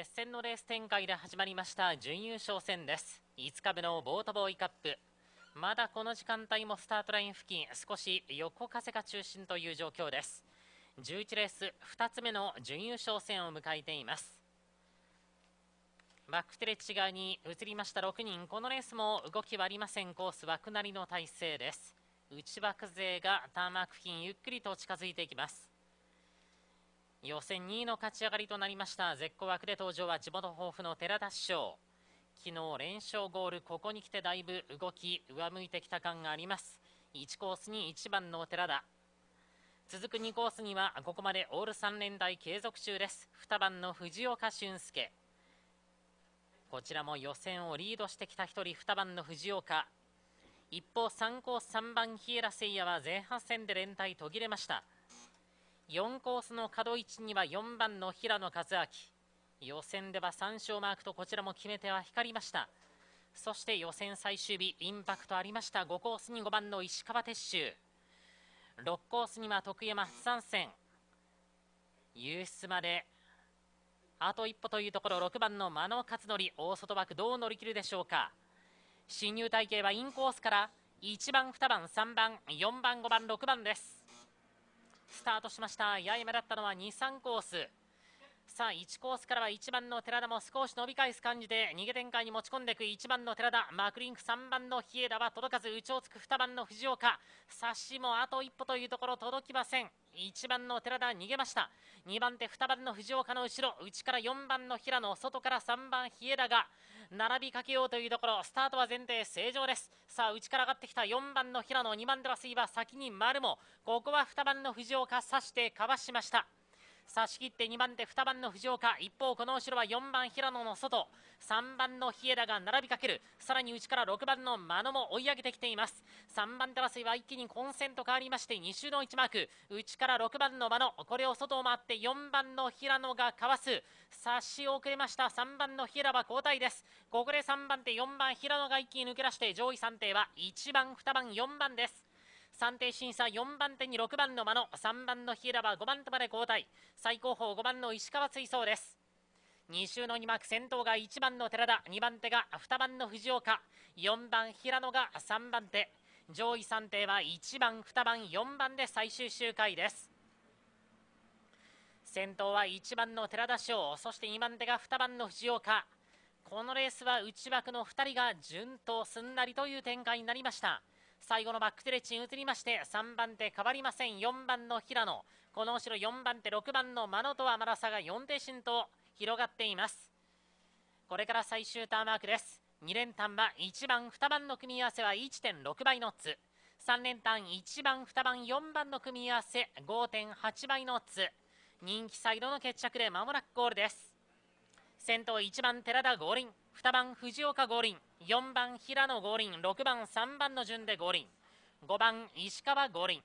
接戦のレース展開で始まりました準優勝戦です5日目のボートボーイカップまだこの時間帯もスタートライン付近少し横風が中心という状況です11レース2つ目の準優勝戦を迎えていますバックテレッチ側に移りました6人このレースも動きはありませんコース枠なりの体勢です内枠勢がターンマーク付近ゆっくりと近づいていきます予選2位の勝ち上がりとなりました絶好枠で登場は地元豊富の寺田師匠昨日連勝ゴールここに来てだいぶ動き上向いてきた感があります1コースに1番の寺田続く2コースにはここまでオール3連台継続中です2番の藤岡俊介こちらも予選をリードしてきた1人2番の藤岡一方3コース3番日枝誠也は前半戦で連帯途切れました4コースの角位置には4番の平野和明予選では3勝マークとこちらも決め手は光りましたそして予選最終日インパクトありました5コースに5番の石川鉄舟6コースには徳山参戦優出まであと一歩というところ6番の間野勝則大外枠どう乗り切るでしょうか進入体系はインコースから1番2番3番4番5番6番ですスタートしました八重目だったのは23コースさあ1コースからは1番の寺田も少し伸び返す感じで逃げ展開に持ち込んでいく1番の寺田マクリンク3番の日枝は届かず打ちをつく2番の藤岡差しもあと一歩というところ届きません1番の寺田逃げました2番手2番の藤岡の後ろ内から4番の平野外から3番日枝が並びかけようというところスタートは前提正常ですさあ内から上がってきた4番の平野2番手は水は先に丸もここは2番の藤岡刺してかわしました差し切って2番手2番の藤岡一方この後ろは4番平野の外3番の日枝が並びかけるさらに内から6番の真野も追い上げてきています3番手争いは一気に混戦と変わりまして2周の1マーク内から6番の真野これを外を回って4番の平野がかわす差し遅れました3番の日枝は交代ですここで3番手4番平野が一気に抜け出して上位3艇は1番2番4番です3点審査4番手に6番の間野3番の平は5番手まで交代最後方5番の石川追走です2周の2幕先頭が1番の寺田2番手が2番の藤岡4番平野が3番手上位3艇は1番2番4番で最終周回です先頭は1番の寺田翔そして2番手が2番の藤岡このレースは内枠の2人が順当すんなりという展開になりました最後のバックストレッチに移りまして3番手変わりません4番の平野この後ろ4番手6番の真野とはまだ差が4手進と広がっていますこれから最終ターンマークです2連単は1番2番の組み合わせは1.6倍のッツ3連単1番2番4番の組み合わせ5.8倍のッツ人気サイドの決着でまもなくゴールです先頭1番寺田五輪2番藤岡五輪4番平野五輪6番3番の順で五輪5番石川五輪